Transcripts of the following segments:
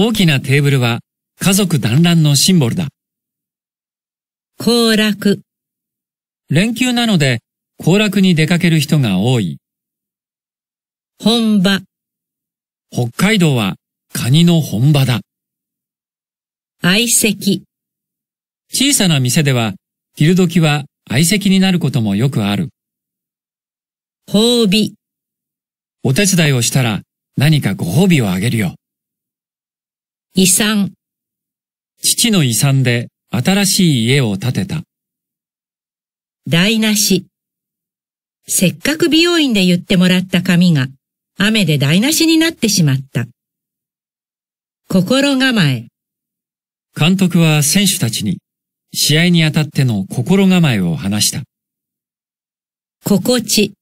大きなテーブルは家族団らんのシンボルだ。行楽。連休なので行楽に出かける人が多い。本場。北海道はカニの本場だ。相席。小さな店では昼時は相席になることもよくある。褒美。お手伝いをしたら何かご褒美をあげるよ。遺産。父の遺産で新しい家を建てた。台無し。せっかく美容院で言ってもらった髪が雨で台無しになってしまった。心構え。監督は選手たちに試合にあたっての心構えを話した。心地。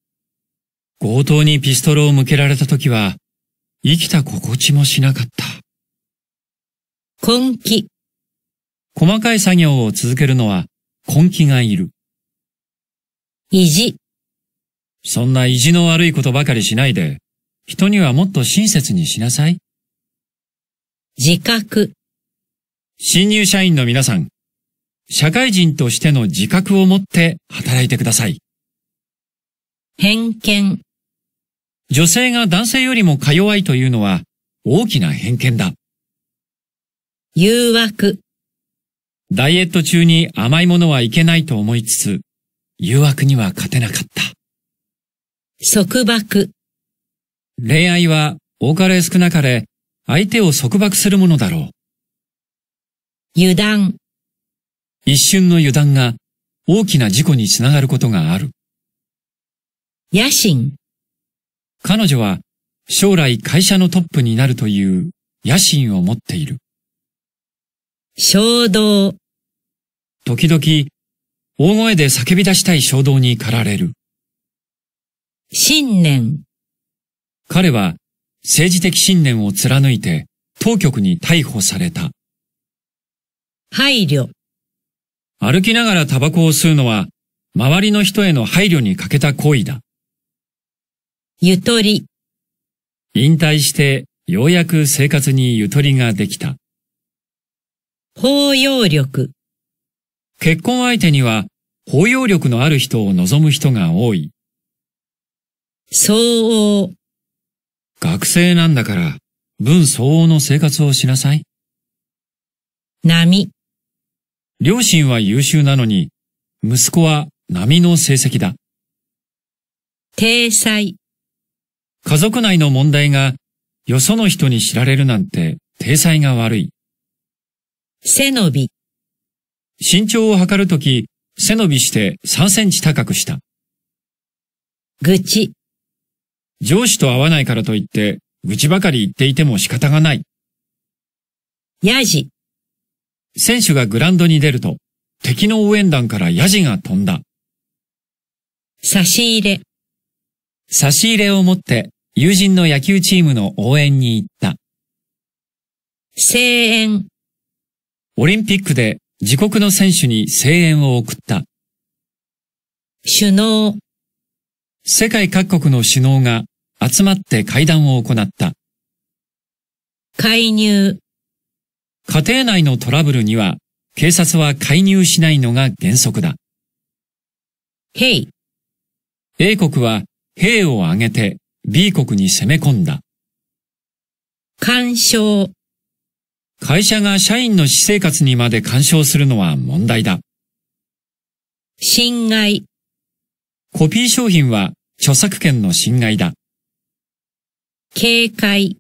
強盗にピストルを向けられた時は生きた心地もしなかった。根気。細かい作業を続けるのは根気がいる。意地。そんな意地の悪いことばかりしないで、人にはもっと親切にしなさい。自覚。新入社員の皆さん、社会人としての自覚を持って働いてください。偏見。女性が男性よりもか弱いというのは大きな偏見だ。誘惑。ダイエット中に甘いものはいけないと思いつつ、誘惑には勝てなかった。束縛。恋愛は多かれ少なかれ、相手を束縛するものだろう。油断。一瞬の油断が大きな事故につながることがある。野心。彼女は将来会社のトップになるという野心を持っている。衝動。時々、大声で叫び出したい衝動に駆られる。信念。彼は政治的信念を貫いて当局に逮捕された。配慮。歩きながらタバコを吸うのは周りの人への配慮に欠けた行為だ。ゆとり。引退してようやく生活にゆとりができた。包容力。結婚相手には包容力のある人を望む人が多い。相応。学生なんだから、分相応の生活をしなさい。波。両親は優秀なのに、息子は波の成績だ。体裁。家族内の問題が、よその人に知られるなんて、体裁が悪い。背伸び。身長を測るとき、背伸びして3センチ高くした。愚痴。上司と会わないからといって、愚痴ばかり言っていても仕方がない。ヤジ。選手がグラウンドに出ると、敵の応援団からヤジが飛んだ。差し入れ。差し入れを持って友人の野球チームの応援に行った。声援。オリンピックで自国の選手に声援を送った。首脳。世界各国の首脳が集まって会談を行った。介入。家庭内のトラブルには警察は介入しないのが原則だ。兵。A 国は兵を挙げて B 国に攻め込んだ。干渉。会社が社員の私生活にまで干渉するのは問題だ。侵害。コピー商品は著作権の侵害だ。警戒。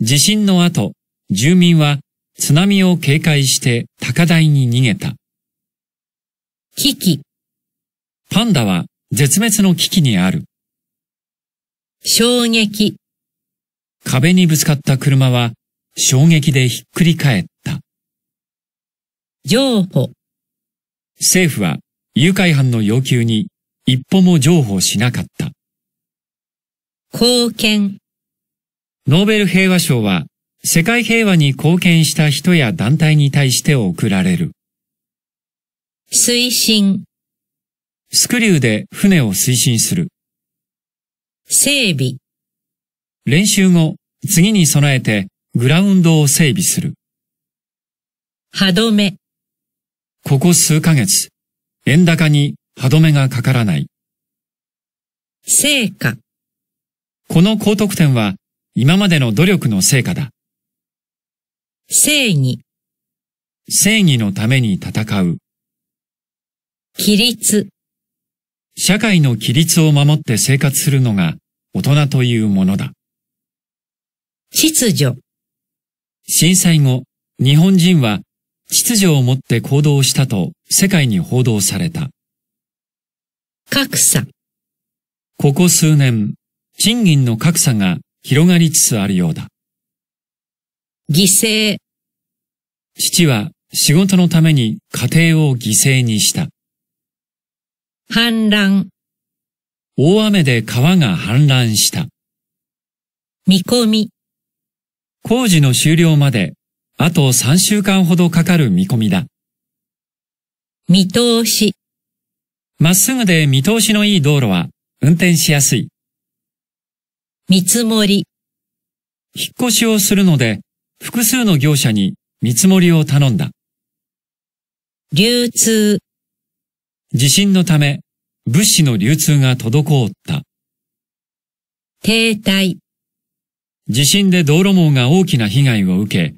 地震の後、住民は津波を警戒して高台に逃げた。危機。パンダは絶滅の危機にある。衝撃。壁にぶつかった車は衝撃でひっくり返った。譲歩。政府は誘拐犯の要求に一歩も譲歩しなかった。貢献。ノーベル平和賞は世界平和に貢献した人や団体に対して贈られる。推進。スクリューで船を推進する。整備。練習後、次に備えてグラウンドを整備する。歯止め。ここ数ヶ月、円高に歯止めがかからない。成果。この高得点は今までの努力の成果だ。正義。正義のために戦う。規律。社会の規律を守って生活するのが大人というものだ。秩序。震災後、日本人は秩序を持って行動したと世界に報道された。格差。ここ数年、賃金の格差が広がりつつあるようだ。犠牲。父は仕事のために家庭を犠牲にした。氾濫。大雨で川が氾濫した。見込み。工事の終了まであと3週間ほどかかる見込みだ。見通し。まっすぐで見通しのいい道路は運転しやすい。見積もり。引っ越しをするので、複数の業者に見積もりを頼んだ。流通。地震のため、物資の流通が滞った。停滞。地震で道路網が大きな被害を受け、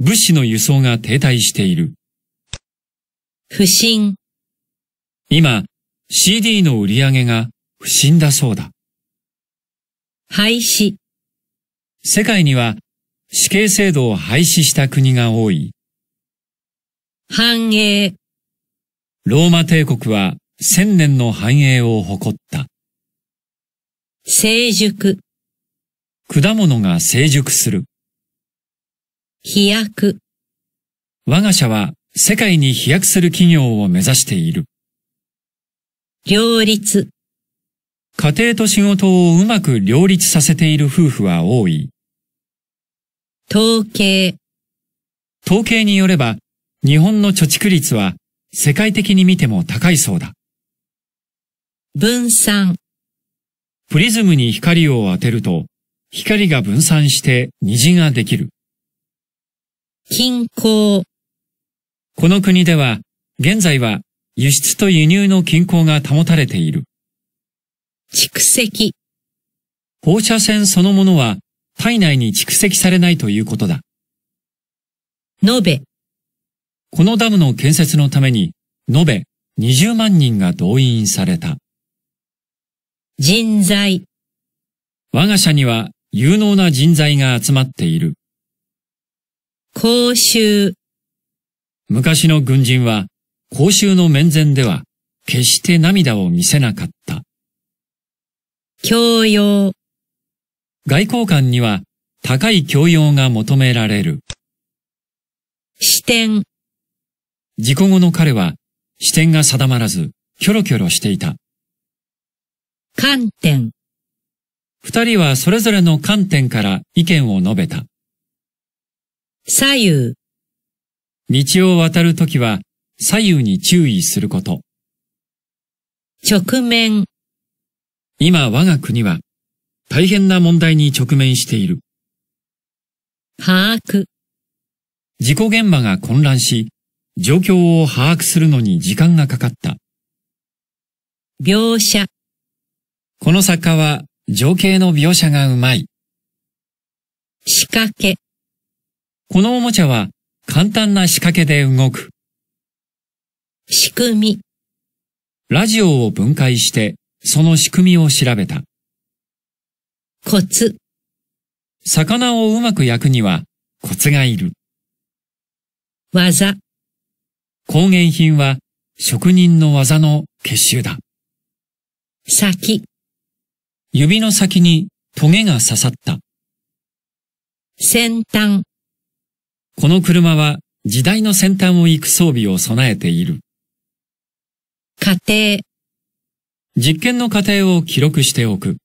物資の輸送が停滞している。不審。今、CD の売り上げが不審だそうだ。廃止。世界には死刑制度を廃止した国が多い。繁栄。ローマ帝国は千年の繁栄を誇った。成熟。果物が成熟する。飛躍。我が社は世界に飛躍する企業を目指している。両立。家庭と仕事をうまく両立させている夫婦は多い。統計。統計によれば、日本の貯蓄率は世界的に見ても高いそうだ。分散。プリズムに光を当てると、光が分散して虹ができる。均衡。この国では、現在は輸出と輸入の均衡が保たれている。蓄積。放射線そのものは体内に蓄積されないということだ。延べ。このダムの建設のために、延べ20万人が動員された。人材。我が社には有能な人材が集まっている。公衆。昔の軍人は、公衆の面前では、決して涙を見せなかった。教養。外交官には、高い教養が求められる。視点。事故後の彼は、視点が定まらず、キョロキョロしていた。観点。二人はそれぞれの観点から意見を述べた。左右。道を渡るときは左右に注意すること。直面。今我が国は大変な問題に直面している。把握。事故現場が混乱し、状況を把握するのに時間がかかった。描写。この作家は情景の描写がうまい。仕掛け。このおもちゃは簡単な仕掛けで動く。仕組み。ラジオを分解してその仕組みを調べた。コツ。魚をうまく焼くにはコツがいる。技。工芸品は職人の技の結集だ。先。指の先にトゲが刺さった。先端。この車は時代の先端を行く装備を備えている。過程。実験の過程を記録しておく。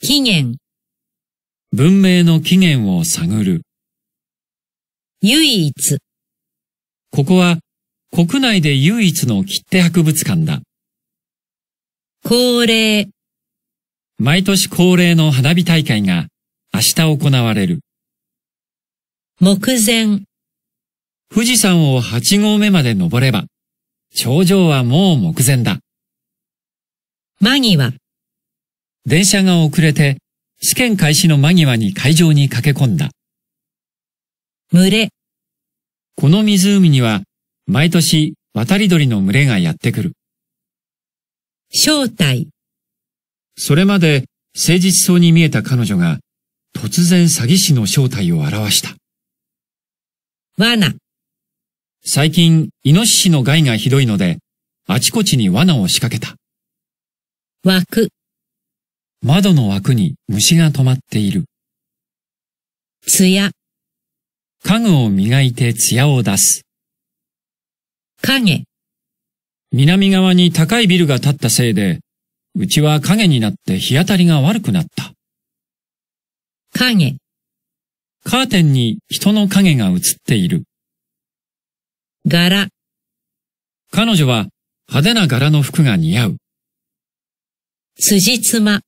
起源。文明の起源を探る。唯一。ここは国内で唯一の切手博物館だ。恒例。毎年恒例の花火大会が明日行われる。目前。富士山を八合目まで登れば、頂上はもう目前だ。間際。電車が遅れて、試験開始の間際に会場に駆け込んだ。群れ。この湖には、毎年渡り鳥の群れがやってくる。正体。それまで誠実そうに見えた彼女が突然詐欺師の正体を表した。罠。最近、イノシシの害がひどいので、あちこちに罠を仕掛けた。枠。窓の枠に虫が止まっている。艶。家具を磨いて艶を出す。影。南側に高いビルが建ったせいで、うちは影になって日当たりが悪くなった。影。カーテンに人の影が映っている。柄。彼女は派手な柄の服が似合う。辻褄。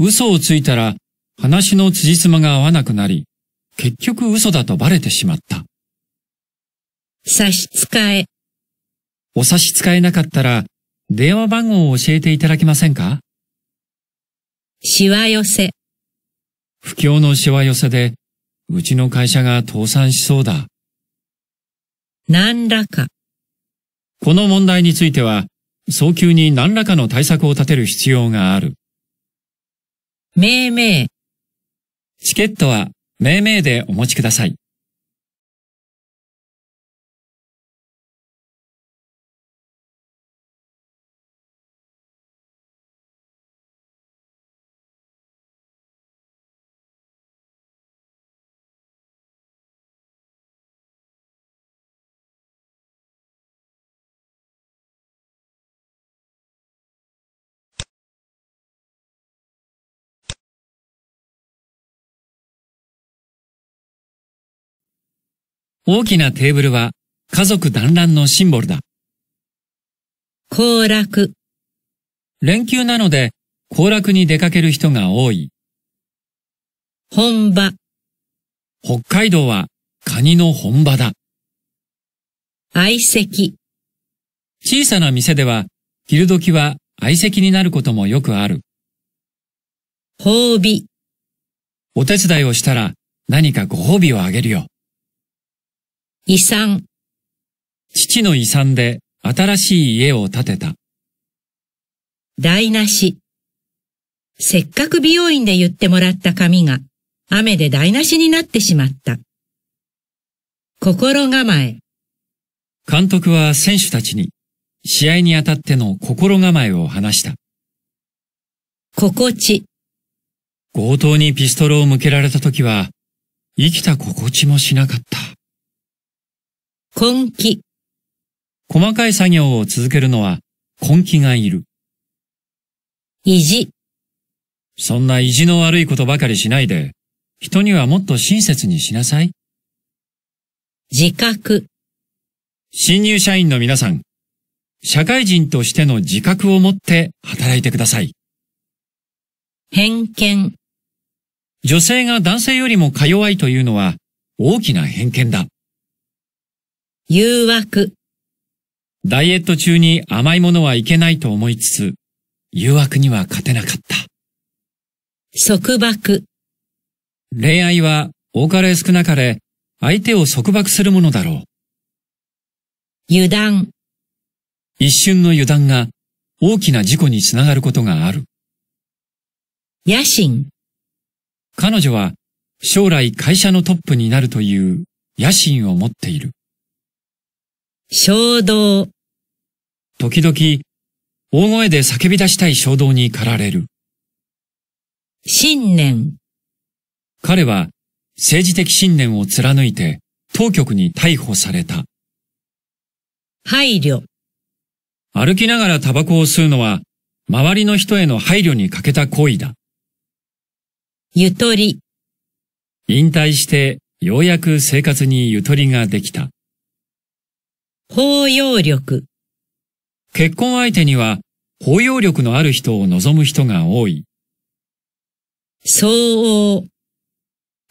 嘘をついたら話の辻褄が合わなくなり、結局嘘だとバレてしまった。差し支え。お差し支えなかったら、電話番号を教えていただけませんかしわ寄せ。不況のしわ寄せで、うちの会社が倒産しそうだ。何らか。この問題については、早急に何らかの対策を立てる必要がある。命名。チケットは命名でお持ちください。大きなテーブルは家族団らんのシンボルだ。行楽。連休なので行楽に出かける人が多い。本場。北海道はカニの本場だ。相席。小さな店では昼時は相席になることもよくある。褒美。お手伝いをしたら何かご褒美をあげるよ。遺産。父の遺産で新しい家を建てた。台無し。せっかく美容院で言ってもらった髪が雨で台無しになってしまった。心構え。監督は選手たちに試合にあたっての心構えを話した。心地。強盗にピストルを向けられた時は生きた心地もしなかった。根気。細かい作業を続けるのは根気がいる。意地。そんな意地の悪いことばかりしないで、人にはもっと親切にしなさい。自覚。新入社員の皆さん、社会人としての自覚を持って働いてください。偏見。女性が男性よりもか弱いというのは大きな偏見だ。誘惑。ダイエット中に甘いものはいけないと思いつつ、誘惑には勝てなかった。束縛。恋愛は多かれ少なかれ、相手を束縛するものだろう。油断。一瞬の油断が大きな事故につながることがある。野心。彼女は将来会社のトップになるという野心を持っている。衝動。時々、大声で叫び出したい衝動に駆られる。信念。彼は政治的信念を貫いて当局に逮捕された。配慮。歩きながらタバコを吸うのは周りの人への配慮に欠けた行為だ。ゆとり。引退してようやく生活にゆとりができた。包容力。結婚相手には包容力のある人を望む人が多い。相応。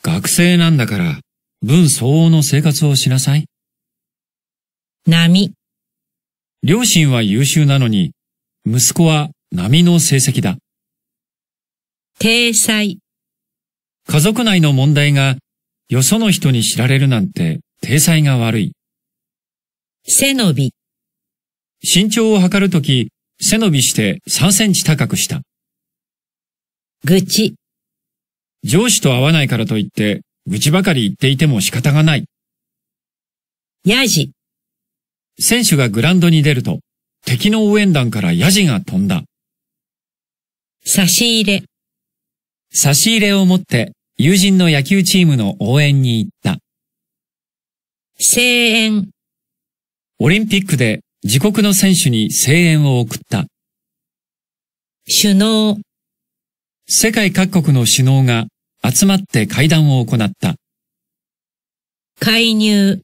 学生なんだから、分相応の生活をしなさい。波。両親は優秀なのに、息子は波の成績だ。体裁。家族内の問題がよその人に知られるなんて体裁が悪い。背伸び。身長を測るとき、背伸びして3センチ高くした。愚痴。上司と会わないからといって、愚痴ばかり言っていても仕方がない。ヤジ。選手がグラウンドに出ると、敵の応援団からヤジが飛んだ。差し入れ。差し入れを持って友人の野球チームの応援に行った。声援。オリンピックで自国の選手に声援を送った。首脳。世界各国の首脳が集まって会談を行った。介入。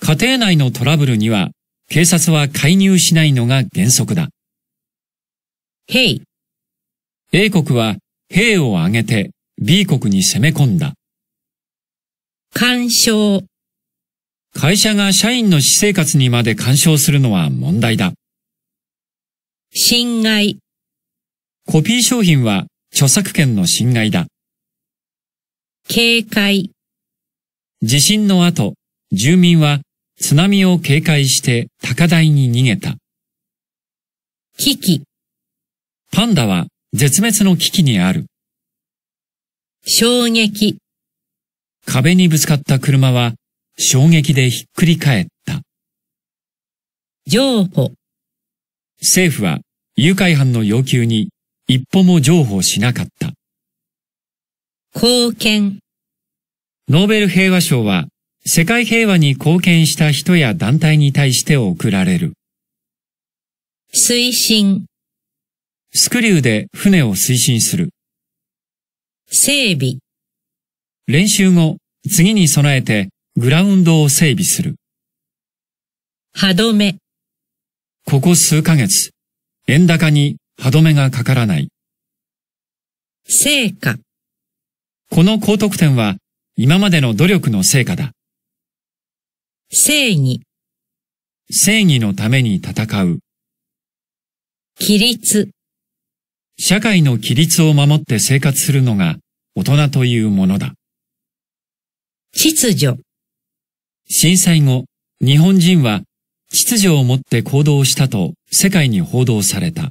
家庭内のトラブルには警察は介入しないのが原則だ。兵。A 国は兵を挙げて B 国に攻め込んだ。干渉。会社が社員の私生活にまで干渉するのは問題だ。侵害。コピー商品は著作権の侵害だ。警戒。地震の後、住民は津波を警戒して高台に逃げた。危機。パンダは絶滅の危機にある。衝撃。壁にぶつかった車は衝撃でひっくり返った。譲歩。政府は誘拐犯の要求に一歩も譲歩しなかった。貢献。ノーベル平和賞は世界平和に貢献した人や団体に対して贈られる。推進。スクリューで船を推進する。整備。練習後、次に備えてグラウンドを整備する。歯止め。ここ数ヶ月、円高に歯止めがかからない。成果。この高得点は今までの努力の成果だ。正義。正義のために戦う。規律。社会の規律を守って生活するのが大人というものだ。秩序。震災後、日本人は秩序をもって行動したと世界に報道された。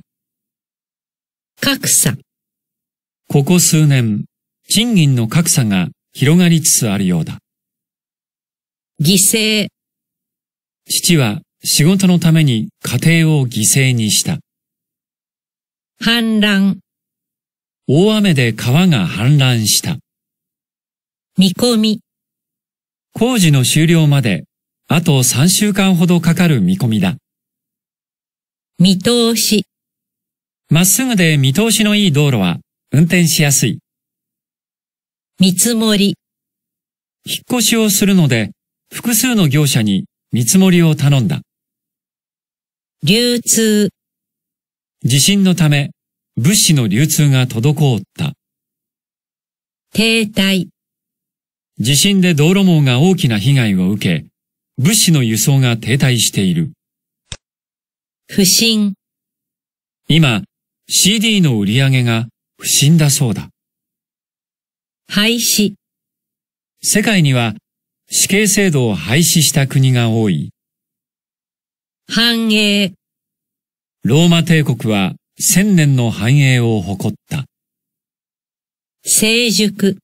格差。ここ数年、賃金の格差が広がりつつあるようだ。犠牲。父は仕事のために家庭を犠牲にした。氾濫。大雨で川が氾濫した。見込み。工事の終了まであと3週間ほどかかる見込みだ。見通し。まっすぐで見通しのいい道路は運転しやすい。見積もり。引っ越しをするので、複数の業者に見積もりを頼んだ。流通。地震のため、物資の流通が滞った。停滞。地震で道路網が大きな被害を受け、物資の輸送が停滞している。不審。今、CD の売り上げが不審だそうだ。廃止。世界には死刑制度を廃止した国が多い。繁栄。ローマ帝国は千年の繁栄を誇った。成熟。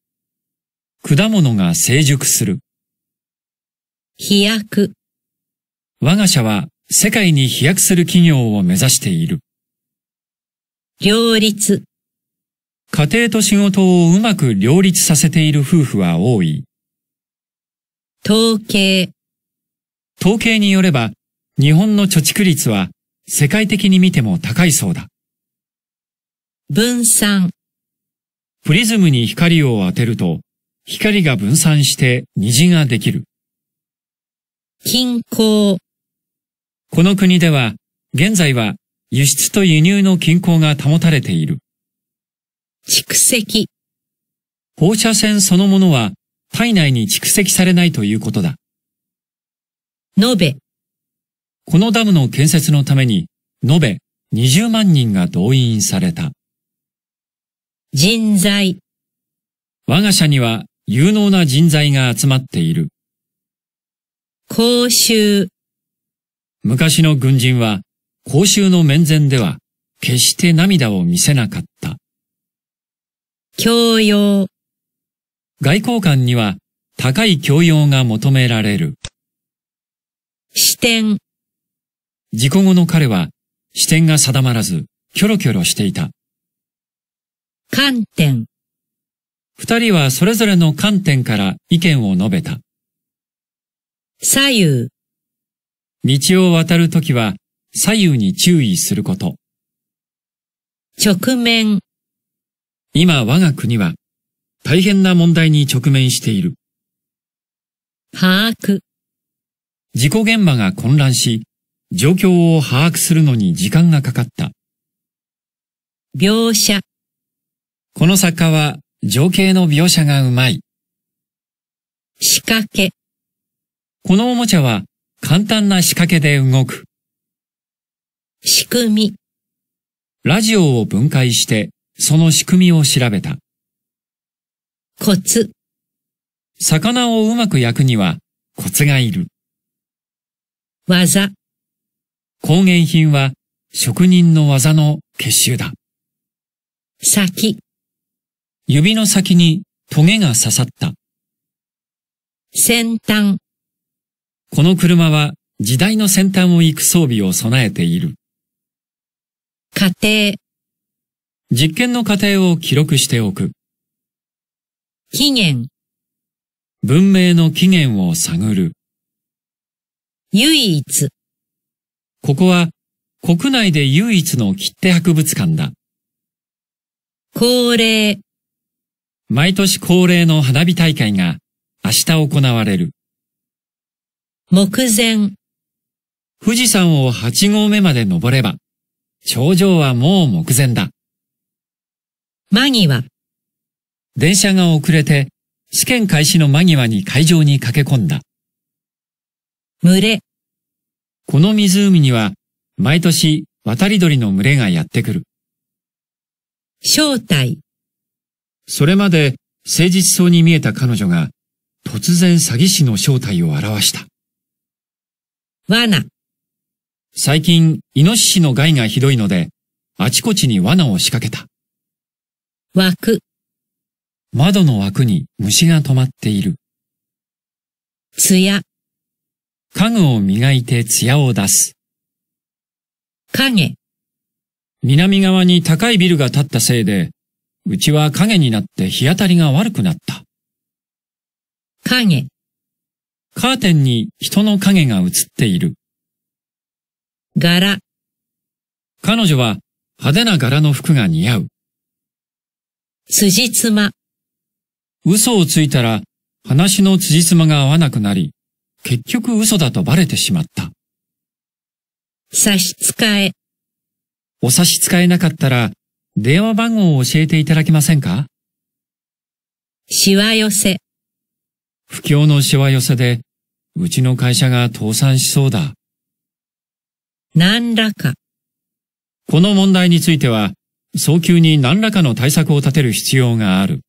果物が成熟する。飛躍。我が社は世界に飛躍する企業を目指している。両立。家庭と仕事をうまく両立させている夫婦は多い。統計。統計によれば、日本の貯蓄率は世界的に見ても高いそうだ。分散。プリズムに光を当てると、光が分散して虹ができる。均衡。この国では、現在は輸出と輸入の均衡が保たれている。蓄積。放射線そのものは体内に蓄積されないということだ。延べ。このダムの建設のために、延べ20万人が動員された。人材。我が社には有能な人材が集まっている。公衆。昔の軍人は、公衆の面前では、決して涙を見せなかった。教養。外交官には、高い教養が求められる。視点。事故後の彼は、視点が定まらず、キョロキョロしていた。観点。二人はそれぞれの観点から意見を述べた。左右。道を渡るときは左右に注意すること。直面。今我が国は大変な問題に直面している。把握。事故現場が混乱し、状況を把握するのに時間がかかった。描写。この作家は情景の描写がうまい。仕掛け。このおもちゃは簡単な仕掛けで動く。仕組み。ラジオを分解してその仕組みを調べた。コツ。魚をうまく焼くにはコツがいる。技。工芸品は職人の技の結集だ。先。指の先にトゲが刺さった。先端。この車は時代の先端を行く装備を備えている。過程。実験の過程を記録しておく。起源。文明の起源を探る。唯一。ここは国内で唯一の切手博物館だ。恒例。毎年恒例の花火大会が明日行われる。目前。富士山を八合目まで登れば、頂上はもう目前だ。間際。電車が遅れて、試験開始の間際に会場に駆け込んだ。群れ。この湖には、毎年渡り鳥の群れがやってくる。正体。それまで誠実そうに見えた彼女が突然詐欺師の正体を表した。罠。最近、イノシシの害がひどいので、あちこちに罠を仕掛けた。枠。窓の枠に虫が止まっている。艶。家具を磨いて艶を出す。影。南側に高いビルが建ったせいで、うちは影になって日当たりが悪くなった。影。カーテンに人の影が映っている。柄。彼女は派手な柄の服が似合う。辻褄。嘘をついたら話の辻褄が合わなくなり、結局嘘だとバレてしまった。差し支え。お差し支えなかったら、電話番号を教えていただけませんかしわ寄せ。不況のしわ寄せで、うちの会社が倒産しそうだ。何らか。この問題については、早急に何らかの対策を立てる必要がある。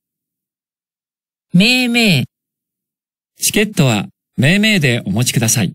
命名。チケットは命名でお持ちください。